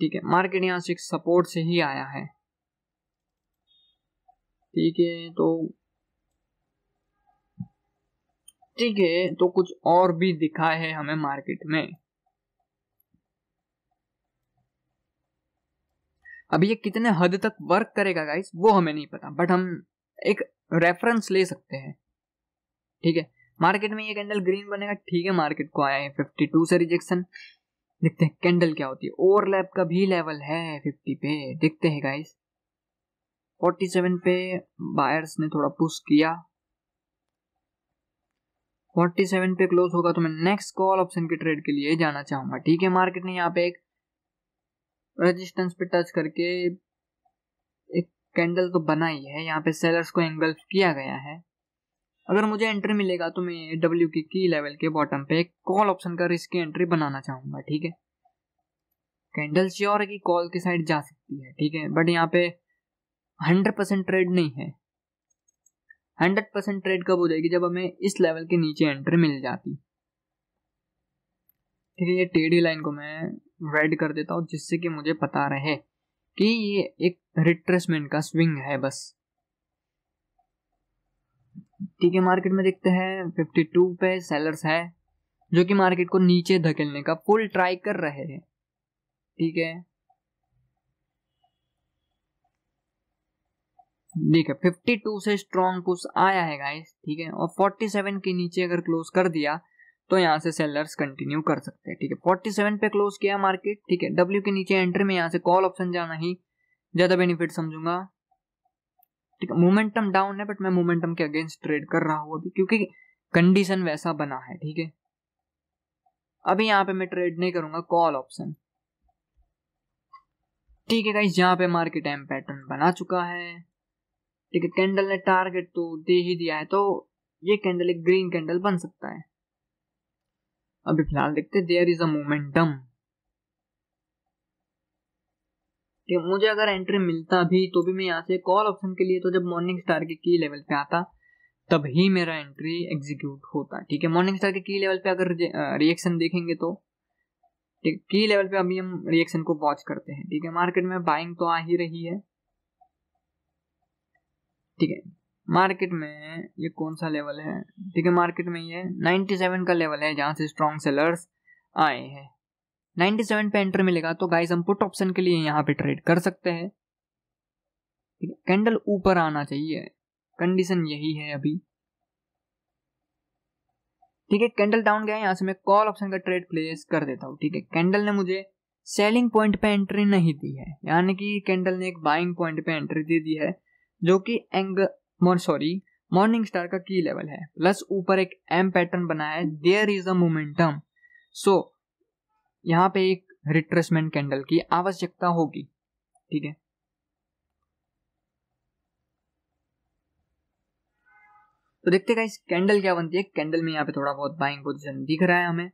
ठीक है मार्केट यहाँ से सपोर्ट से ही आया है ठीक है तो ठीक है तो कुछ और भी दिखा है हमें मार्केट में अब ये कितने हद तक वर्क करेगा गाइस वो हमें नहीं पता बट हम एक रेफरेंस ले सकते हैं ठीक है मार्केट में ये कैंडल ग्रीन बनेगा ठीक है मार्केट को आया है फिफ्टी टू से रिजेक्शन देखते हैं कैंडल क्या होती है ओवरलैप का भी लेवल है फिफ्टी पे देखते हैं गाइस फोर्टी सेवन पे बायर्स ने थोड़ा पुश किया फोर्टी सेवन पे क्लोज होगा तो मैं नेक्स्ट कॉल ऑप्शन के ट्रेड के लिए जाना चाहूंगा ठीक है मार्केट ने यहाँ पे एक रेजिस्टेंस पे टच करके एक कैंडल तो बनाई है यहाँ पे सेलर्स को एंगल्फ किया गया है अगर मुझे एंट्री मिलेगा तो मैं डब्ल्यू की की लेवल के बॉटम पे एक कॉल ऑप्शन का रिस्क एंट्री बनाना चाहूंगा ठीक है कैंडल श्योर है कि कॉल की साइड जा सकती है ठीक है बट यहाँ पे हंड्रेड परसेंट ट्रेड नहीं है हंड्रेड परसेंट ट्रेड कब हो जाएगी जब हमें इस लेवल के नीचे एंट्री मिल जाती ठीक है ये टेढ़ी लाइन को मैं रेड कर देता हूँ जिससे कि मुझे पता रहे कि ये एक रिट्रेसमेंट का स्विंग है बस ठीक है मार्केट में देखते हैं 52 पे सेलर्स है जो कि मार्केट को नीचे धकेलने का फुल ट्राई कर रहे हैं ठीक है ठीक है 52 से स्ट्रॉन्ग पुश आया है गाइस ठीक है और 47 के नीचे अगर क्लोज कर दिया तो यहाँ से सेलर्स कंटिन्यू कर सकते हैं ठीक है फोर्टी सेवन पे क्लोज किया मार्केट ठीक है डब्ल्यू के नीचे एंट्री में यहाँ से कॉल ऑप्शन जाना ही ज़्यादा बेनिफिट समझूंगा ठीक है मोमेंटम डाउन है बट मैं मोमेंटम के अगेंस्ट ट्रेड कर रहा हूँ अभी क्योंकि कंडीशन वैसा बना है ठीक है अभी यहाँ पे मैं ट्रेड नहीं करूंगा कॉल ऑप्शन ठीक है गाइस यहाँ पे मार्केट एम पैटर्न बना चुका है ठीक है कैंडल ने टारगेट तो दे ही दिया है तो ये कैंडल एक ग्रीन कैंडल बन सकता है अभी फिलहाल देखते देयर इज अ मोमेंटम मुझे अगर एंट्री मिलता भी तो भी मैं यहाँ से कॉल ऑप्शन के लिए तो जब मॉर्निंग स्टार के की लेवल पे आता तब ही मेरा एंट्री एग्जीक्यूट होता ठीक है मॉर्निंग स्टार के की लेवल पे अगर रिएक्शन देखेंगे तो ठीक की लेवल पे अभी हम रिएक्शन को वॉच करते हैं ठीक है मार्केट में बाइंग तो आ ही रही है ठीक है मार्केट में ये कौन सा लेवल है ठीक है मार्केट में ये 97 का लेवल है जहाँ से स्ट्रॉन्ग सेलर्स आए हैं 97 पे एंटर मिलेगा तो गाइस हम पुट ऑप्शन के लिए यहाँ पे ट्रेड कर सकते हैं ठीक है कैंडल ऊपर आना चाहिए कंडीशन यही है अभी ठीक है कैंडल डाउन गया यहाँ से मैं कॉल ऑप्शन का ट्रेड प्लेस कर देता हूँ ठीक है कैंडल ने मुझे सेलिंग पॉइंट पे एंट्री नहीं दी है यानी कि कैंडल ने एक बाइंग पॉइंट पे एंट्री दे दी है जो कि एंग मोर सॉरी मॉर्निंग स्टार का की लेवल है प्लस ऊपर एक एम पैटर्न बनाया है there is a momentum so यहाँ पे एक रिट्रेसमेंट कैंडल की आवश्यकता होगी ठीक है तो देखते हैं इस कैंडल क्या बनती है कैंडल में यहाँ पे थोड़ा बहुत बाइंग पोजिशन दिख रहा है हमें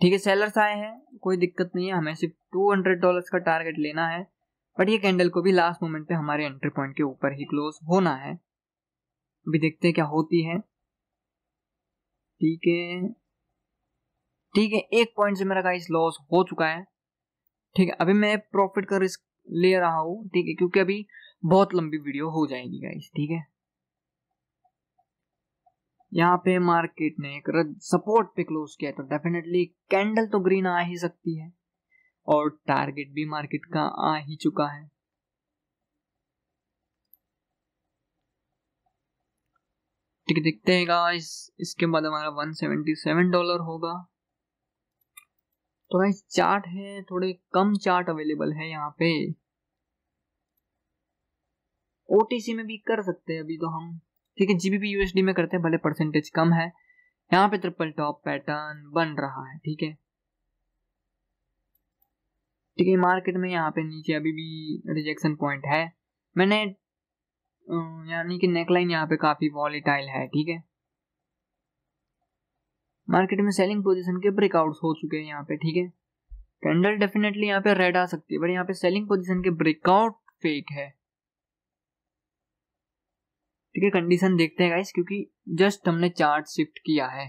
ठीक है सेलर्स आए हैं कोई दिक्कत नहीं है हमें सिर्फ टू हंड्रेड डॉलर का टारगेट लेना है बट ये कैंडल को भी लास्ट मोमेंट पे हमारे एंट्री पॉइंट के ऊपर ही क्लोज होना है अभी देखते हैं क्या होती है ठीक है ठीक है एक पॉइंट से मेरा गाइस लॉस हो चुका है ठीक है अभी मैं प्रॉफिट का रिस्क ले रहा हूँ ठीक है क्योंकि अभी बहुत लंबी वीडियो हो जाएगी गाइस ठीक है यहाँ पे मार्केट ने एक सपोर्ट पे क्लोज किया तो डेफिनेटली कैंडल तो ग्रीन आ ही सकती है और टारगेट भी मार्केट का आ ही चुका है ठीक है देखते हैं गाइस इसके बाद हमारा 177 डॉलर होगा तो गाइस चार्ट है थोड़े कम चार्ट अवेलेबल है यहाँ पे ओटीसी में भी कर सकते हैं अभी तो हम ठीक है जीबीपी यूएसडी में करते हैं भले परसेंटेज कम है यहाँ पे ट्रिपल टॉप पैटर्न बन रहा है ठीक है ठीक है मार्केट में यहाँ पे नीचे अभी भी रिजेक्शन पॉइंट है मैंने यानी कि नेकलाइन यहाँ पे काफ़ी वॉलीटाइल है ठीक है मार्केट में सेलिंग पोजीशन के ब्रेकआउट हो चुके हैं यहाँ पे ठीक है कैंडल डेफिनेटली यहाँ पे रेड आ सकती है बट यहाँ पे सेलिंग पोजीशन के ब्रेकआउट फेक है ठीक है कंडीशन देखते हैं गाइस क्योंकि जस्ट हमने चार्ट शिफ्ट किया है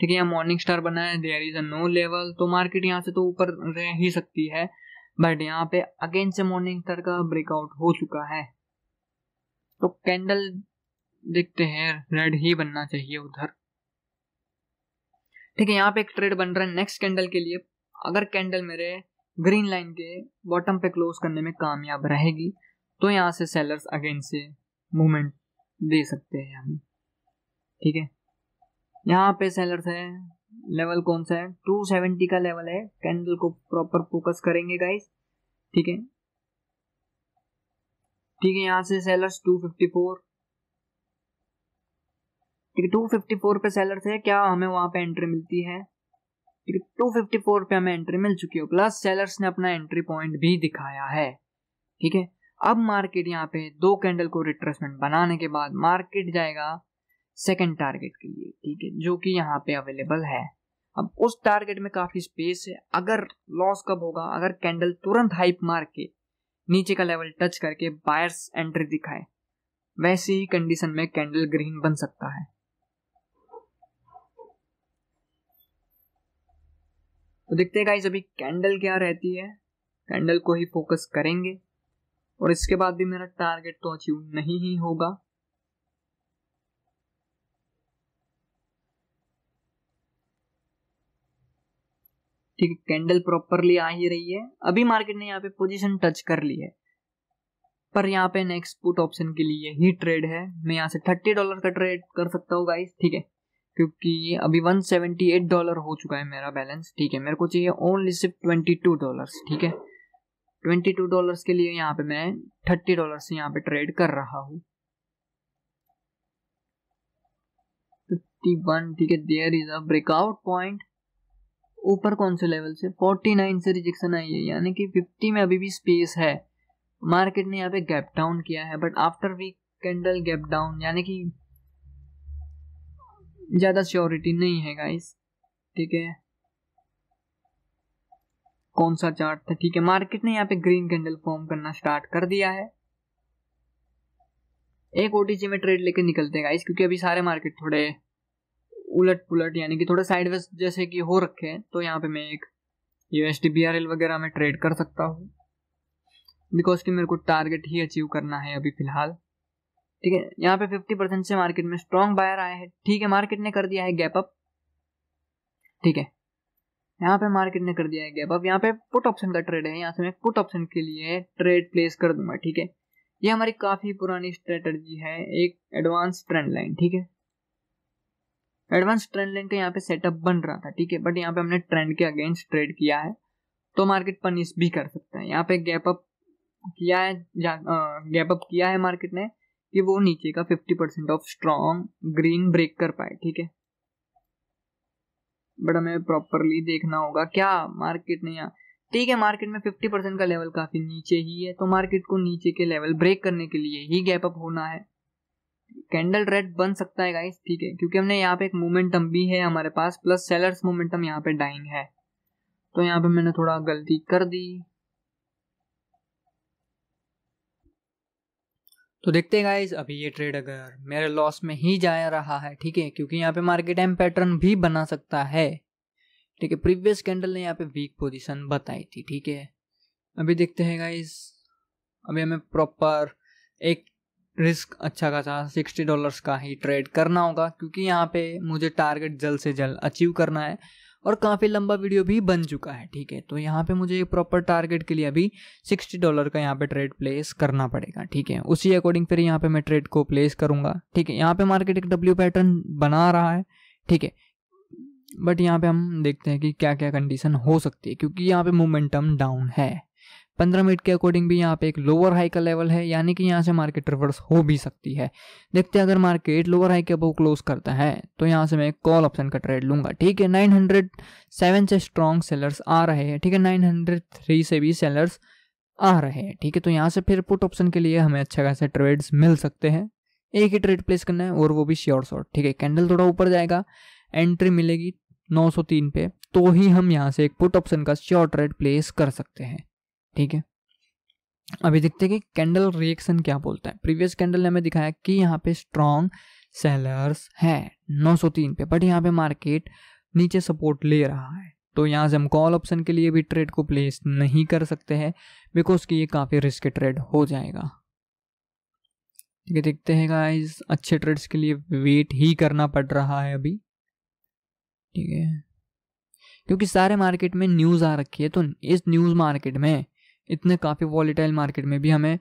ठीक है यहाँ मॉर्निंग स्टार बना है there is a no level तो मार्केट यहाँ से तो ऊपर रह ही सकती है बट यहाँ पे अगेन से मॉर्निंग स्टार का ब्रेकआउट हो चुका है तो कैंडल देखते हैं रेड ही बनना चाहिए उधर ठीक है यहाँ पे एक ट्रेड बन रहा है नेक्स्ट कैंडल के लिए अगर कैंडल मेरे ग्रीन लाइन के बॉटम पे क्लोज करने में कामयाब रहेगी तो यहाँ से सेलर्स अगेन से मूवमेंट दे सकते हैं हमें ठीक है यहाँ पे सेलर्स है लेवल कौन सा है टू सेवेंटी का लेवल है कैंडल को प्रॉपर फोकस करेंगे गाइस ठीक है ठीक है यहाँ से सेलर्स फोर ठीक है फोर पे सेलर्स है क्या हमें वहां पे एंट्री मिलती है ठीक है टू फिफ्टी फोर पे हमें एंट्री मिल चुकी है प्लस सेलर्स ने अपना एंट्री पॉइंट भी दिखाया है ठीक है अब मार्केट यहाँ पे दो कैंडल को रिट्रेसमेंट बनाने के बाद मार्केट जाएगा सेकेंड टारगेट के लिए ठीक है जो कि यहाँ पे अवेलेबल है अब उस टारगेट में काफ़ी स्पेस है अगर लॉस कब होगा अगर कैंडल तुरंत हाइप मार के नीचे का लेवल टच करके बायर्स एंट्री दिखाए वैसे ही कंडीशन में कैंडल ग्रीन बन सकता है तो देखते हैं गाइस अभी कैंडल क्या रहती है कैंडल को ही फोकस करेंगे और इसके बाद भी मेरा टारगेट तो अचीव नहीं ही होगा ठीक है कैंडल प्रॉपरली आ ही रही है अभी मार्केट ने यहाँ पे पोजीशन टच कर ली है पर यहाँ पे नेक्स्ट पुट ऑप्शन के लिए ही ट्रेड है मैं यहाँ से थर्टी डॉलर का ट्रेड कर सकता हूँ गाइस ठीक है क्योंकि अभी वन सेवेंटी एट डॉलर हो चुका है मेरा बैलेंस ठीक है मेरे को चाहिए ओनली सिर्फ ट्वेंटी टू डॉलर ठीक है ट्वेंटी टू डॉलर के लिए यहाँ पे मैं थर्टी डॉलर से यहाँ पे ट्रेड कर रहा हूँ फिफ्टी वन ठीक है there is a breakout point ऊपर कौन से लेवल से 49 से रिजेक्शन आई है यानी कि 50 में अभी भी स्पेस है मार्केट ने यहाँ पे गैप डाउन किया है but after weak candle gap down यानी कि ज़्यादा श्योरिटी नहीं है गाइस ठीक है कौन सा चार्ट था ठीक है मार्केट ने यहाँ पे ग्रीन कैंडल फॉर्म करना स्टार्ट कर दिया है एक ओटीसी में ट्रेड लेकर निकलते हैं गाइस क्योंकि अभी सारे मार्केट थोड़े उलट पुलट यानी कि थोड़ा साइड वेस्ट जैसे कि हो रखे हैं तो यहाँ पे मैं एक यू एस वगैरह में ट्रेड कर सकता हूँ बिकॉज कि मेरे को टारगेट ही अचीव करना है अभी फिलहाल ठीक है यहाँ पे 50 परसेंट से मार्केट में स्ट्रॉन्ग बायर आया है ठीक है मार्केट ने कर दिया है गैप अप ठीक है यहाँ पे मार्केट ने कर दिया है गैप अप यहाँ पे पुट ऑप्शन का ट्रेड है यहाँ से मैं पुट ऑप्शन के लिए ट्रेड प्लेस कर दूंगा ठीक है ये हमारी काफ़ी पुरानी स्ट्रेटर्जी है एक एडवांस ट्रेंड लाइन ठीक है एडवांस ट्रेंड लाइन का यहाँ पे सेटअप बन रहा था ठीक है बट यहाँ पे हमने ट्रेंड के अगेंस्ट ट्रेड किया है तो मार्केट पनिश भी कर सकता है यहाँ पे गैप अप किया है गैप अप किया है मार्केट ने कि वो नीचे का 50 percent off strong green break कर पाए ठीक है बट हमें प्रॉपरली देखना होगा क्या मार्केट ने यहाँ ठीक है मार्केट में 50 परसेंट का लेवल काफी नीचे ही है तो मार्केट को नीचे के लेवल ब्रेक करने के लिए ही गैप अप होना है कैंडल रेड बन सकता है गाइस ठीक है क्योंकि हमने यहाँ पे एक मोमेंटम भी है हमारे पास प्लस सेलर्स मोमेंटम यहाँ पे डाइंग है तो यहाँ पे मैंने थोड़ा गलती कर दी तो देखते हैं गाइस अभी ये ट्रेड अगर मेरे लॉस में ही जा रहा है ठीक है क्योंकि यहाँ पे मार्केट एम पैटर्न भी बना सकता है ठीक है प्रीवियस कैंडल ने यहाँ पे वीक पोजिशन बताई थी ठीक है अभी देखते हैं गाइज अभी हमें प्रॉपर एक रिस्क अच्छा खासा सिक्सटी डॉलर्स का ही ट्रेड करना होगा क्योंकि यहाँ पे मुझे टारगेट जल्द से जल्द अचीव करना है और काफ़ी लंबा वीडियो भी बन चुका है ठीक है तो यहाँ पे मुझे प्रॉपर टारगेट के लिए अभी सिक्सटी डॉलर का यहाँ पे ट्रेड प्लेस करना पड़ेगा ठीक है उसी अकॉर्डिंग फिर यहाँ पे मैं ट्रेड को प्लेस करूँगा ठीक है यहाँ पे मार्केट एक डब्ल्यू पैटर्न बना रहा है ठीक है बट यहाँ पे हम देखते हैं कि क्या क्या कंडीशन हो सकती है क्योंकि यहाँ पे मोमेंटम डाउन है पंद्रह मिनट के अकॉर्डिंग भी यहाँ पे एक लोअर हाई का लेवल है यानी कि यहाँ से मार्केट रिवर्स हो भी सकती है देखते हैं अगर मार्केट लोअर हाई के अब क्लोज करता है तो यहाँ से मैं कॉल ऑप्शन का ट्रेड लूंगा ठीक है नाइन हंड्रेड सेवन से स्ट्रॉन्ग सेलर्स आ रहे हैं ठीक है नाइन हंड्रेड थ्री से भी सेलर्स आ रहे हैं ठीक है तो यहाँ से फिर पुट ऑप्शन के लिए हमें अच्छा खासा ट्रेड्स मिल सकते हैं एक ही ट्रेड प्लेस करना है और वो भी श्योर शॉर्ट ठीक है कैंडल थोड़ा ऊपर जाएगा एंट्री मिलेगी 903 पे तो ही हम यहाँ से एक पुट ऑप्शन का श्योर ट्रेड प्लेस कर सकते हैं ठीक है अभी देखते हैं कि कैंडल रिएक्शन क्या बोलता है प्रीवियस कैंडल ने हमें दिखाया कि यहाँ पे स्ट्रॉन्ग सेलर्स है 903 पे बट यहाँ पे मार्केट नीचे सपोर्ट ले रहा है तो यहाँ से हम कॉल ऑप्शन के लिए भी ट्रेड को प्लेस नहीं कर सकते हैं बिकॉज कि ये काफ़ी रिस्क ट्रेड हो जाएगा ठीक है देखते हैं गाइस अच्छे ट्रेड्स के लिए वेट ही करना पड़ रहा है अभी ठीक है क्योंकि सारे मार्केट में न्यूज़ आ रखी है तो इस न्यूज़ मार्केट में इतने काफ़ी वॉलीटाइल मार्केट में भी हमें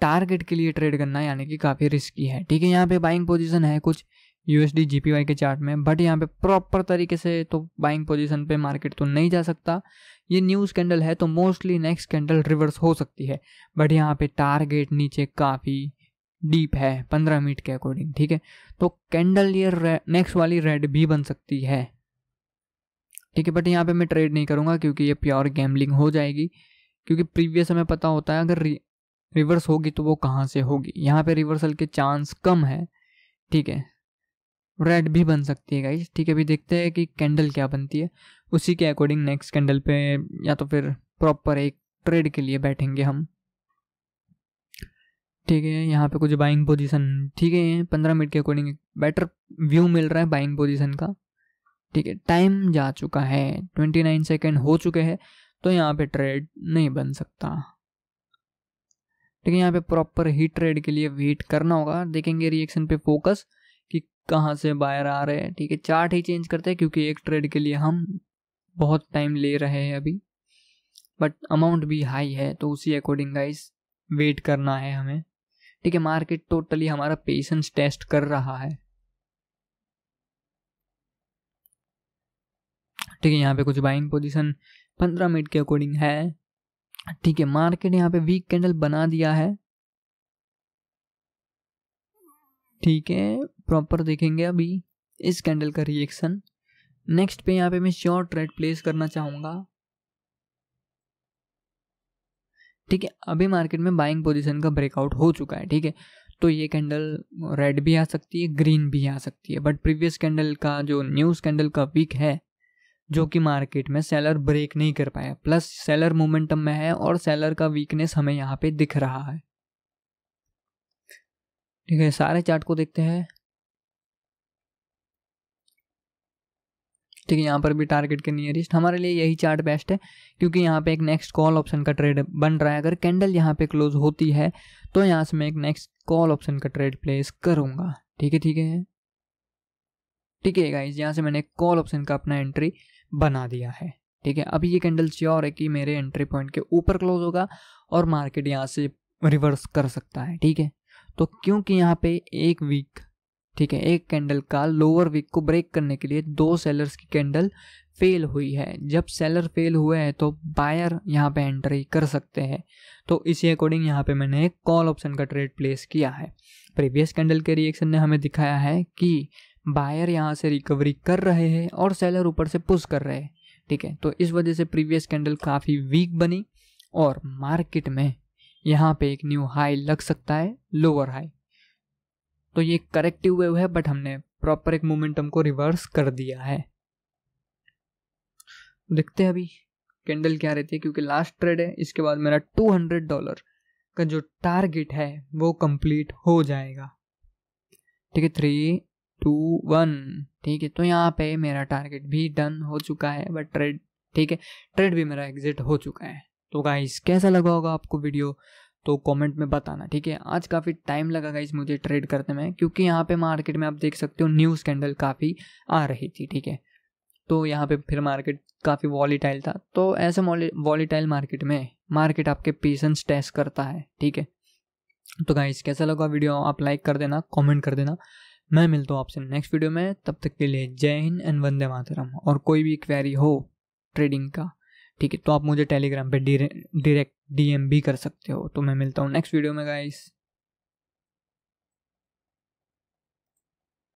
टारगेट के लिए ट्रेड करना यानी कि काफ़ी रिस्की है ठीक है यहाँ पे बाइंग पोजीशन है कुछ यू एस के चार्ट में बट यहाँ पे प्रॉपर तरीके से तो बाइंग पोजीशन पे मार्केट तो नहीं जा सकता ये न्यूज़ कैंडल है तो मोस्टली नेक्स्ट कैंडल रिवर्स हो सकती है बट यहाँ पे टारगेट नीचे काफ़ी डीप है पंद्रह मिनट के अकॉर्डिंग ठीक है तो कैंडल ये नेक्स्ट वाली रेड भी बन सकती है ठीक है बट यहाँ पे मैं ट्रेड नहीं करूँगा क्योंकि ये प्योर गैम्बलिंग हो जाएगी क्योंकि प्रीवियस हमें पता होता है अगर रिवर्स होगी तो वो कहाँ से होगी यहाँ पे रिवर्सल के चांस कम है ठीक है रेड भी बन सकती है गाइज ठीक है अभी देखते हैं कि कैंडल क्या बनती है उसी के अकॉर्डिंग नेक्स्ट कैंडल पे या तो फिर प्रॉपर एक ट्रेड के लिए बैठेंगे हम ठीक है यहाँ पे कुछ बाइंग पोजीशन ठीक है पंद्रह मिनट के अकॉर्डिंग बेटर व्यू मिल रहा है बाइंग पोजीशन का ठीक है टाइम जा चुका है ट्वेंटी नाइन सेकेंड हो चुके हैं तो यहाँ पे ट्रेड नहीं बन सकता ठीक है यहाँ पे प्रॉपर ही ट्रेड के लिए वेट करना होगा देखेंगे रिएक्शन पे फोकस कि कहाँ से बायर आ रहे हैं ठीक है चार्ट ही चेंज करते हैं क्योंकि एक ट्रेड के लिए हम बहुत टाइम ले रहे हैं अभी बट अमाउंट भी हाई है तो उसी अकॉर्डिंग गाइस वेट करना है हमें ठीक है मार्केट टोटली हमारा पेशेंस टेस्ट कर रहा है ठीक है यहाँ पे कुछ बाइंग पोजीशन पंद्रह मिनट के अकॉर्डिंग है ठीक है मार्केट यहाँ पे वीक कैंडल बना दिया है ठीक है प्रॉपर देखेंगे अभी इस कैंडल का रिएक्शन नेक्स्ट पे यहाँ पे मैं शॉर्ट ट्रेड प्लेस करना चाहूंगा ठीक है अभी मार्केट में बाइंग पोजीशन का ब्रेकआउट हो चुका है ठीक है तो ये कैंडल रेड भी आ सकती है ग्रीन भी आ सकती है बट प्रीवियस कैंडल का जो न्यूज़ कैंडल का वीक है जो कि मार्केट में सेलर ब्रेक नहीं कर पाया प्लस सेलर मोमेंटम में है और सेलर का वीकनेस हमें यहाँ पे दिख रहा है ठीक है सारे चार्ट को देखते हैं ठीक है यहाँ पर भी टारगेट के नियरिस्ट हमारे लिए यही चार्ट बेस्ट है क्योंकि यहाँ पे एक नेक्स्ट कॉल ऑप्शन का ट्रेड बन रहा है अगर कैंडल यहाँ पे क्लोज होती है तो यहाँ से मैं एक नेक्स्ट कॉल ऑप्शन का ट्रेड प्लेस करूंगा ठीक है ठीक है ठीक है गाइज यहाँ से मैंने कॉल ऑप्शन का अपना एंट्री बना दिया है ठीक है अभी ये कैंडल श्योर है कि मेरे एंट्री पॉइंट के ऊपर क्लोज होगा और मार्केट यहाँ से रिवर्स कर सकता है ठीक है तो क्योंकि यहाँ पे एक वीक ठीक है एक कैंडल का लोअर वीक को ब्रेक करने के लिए दो सेलर्स की कैंडल फेल हुई है जब सेलर फेल हुए हैं तो बायर यहाँ पे एंट्री कर सकते हैं तो इसी अकॉर्डिंग यहाँ पे मैंने एक कॉल ऑप्शन का ट्रेड प्लेस किया है प्रीवियस कैंडल के रिएक्शन ने हमें दिखाया है कि बायर यहाँ से रिकवरी कर रहे हैं और सेलर ऊपर से पुश कर रहे हैं ठीक है तो इस वजह से प्रीवियस कैंडल काफ़ी वीक बनी और मार्केट में यहाँ पे एक न्यू हाई लग सकता है लोअर हाई तो ये करेक्टिव वेव है बट हमने प्रॉपर एक मोमेंटम को रिवर्स कर दिया है देखते हैं अभी कैंडल क्या रहती है क्योंकि लास्ट ट्रेड है इसके बाद मेरा टू हंड्रेड डॉलर का जो टारगेट है वो कंप्लीट हो जाएगा ठीक है थ्री टू वन ठीक है तो यहाँ पे मेरा टारगेट भी डन हो चुका है बट ट्रेड ठीक है ट्रेड भी मेरा एग्जिट हो चुका है तो गाइस कैसा लगा होगा आपको वीडियो तो कमेंट में बताना ठीक है आज काफ़ी टाइम लगा गाइस मुझे ट्रेड करने में क्योंकि यहाँ पे मार्केट में आप देख सकते हो न्यू स्कैंडल काफ़ी आ रही थी ठीक है तो यहाँ पे फिर मार्केट काफ़ी वॉलीटाइल था तो ऐसे वॉलीटाइल मार्केट में मार्केट आपके पेशेंस टेस्ट करता है ठीक है तो गाइस कैसा लगा वीडियो आप लाइक कर देना कमेंट कर देना मैं मिलता हूँ आपसे नेक्स्ट वीडियो में तब तक के लिए जय हिंद एंड वंदे मातरम और कोई भी क्वेरी हो ट्रेडिंग का ठीक है तो आप मुझे टेलीग्राम पे डिरेक्ट डी भी कर सकते हो तो मैं मिलता हूँ नेक्स्ट वीडियो में गाइस